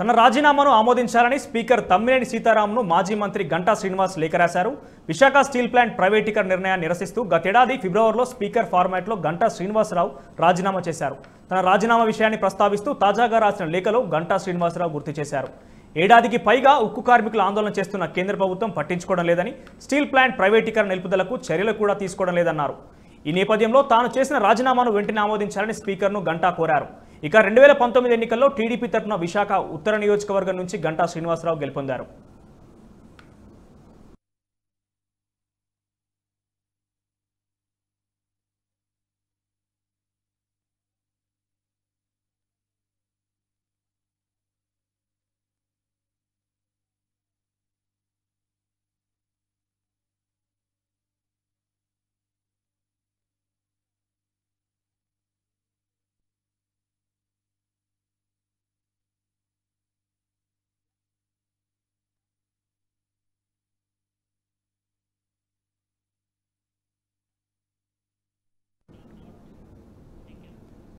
తన రాజీనామాను ఆమోదించాలని స్పీకర్ తమ్మినేని సీతారాంను మాజీ మంత్రి గంటా శ్రీనివాస్ లేఖ రాశారు విశాఖ స్టీల్ ప్లాంట్ ప్రైవేటీకరణ నిర్ణయాన్ని నిరసిస్తూ గతేడాది ఫిబ్రవరిలో స్పీకర్ ఫార్మాట్లో గంటా శ్రీనివాసరావు రాజీనామా చేశారు తన రాజీనామా విషయాన్ని ప్రస్తావిస్తూ తాజాగా రాసిన లేఖలో గంటా శ్రీనివాసరావు గుర్తు చేశారు ఏడాదికి పైగా ఉక్కు కార్మికులు ఆందోళన చేస్తున్న కేంద్ర ప్రభుత్వం పట్టించుకోవడం లేదని స్టీల్ ప్లాంట్ ప్రైవేటీకరణ నిలుపుదలకు చర్యలు కూడా తీసుకోవడం లేదన్నారు ఈ నేపథ్యంలో తాను చేసిన రాజీనామాను వెంటనే ఆమోదించాలని స్పీకర్ను గంటా కోరారు ఇక రెండు పంతొమ్మిది ఎన్నికల్లో టీడీపీ తరఫున విశాఖ ఉత్తర నియోజకవర్గం నుంచి గంటా శ్రీనివాసరావు గెలుపొందారు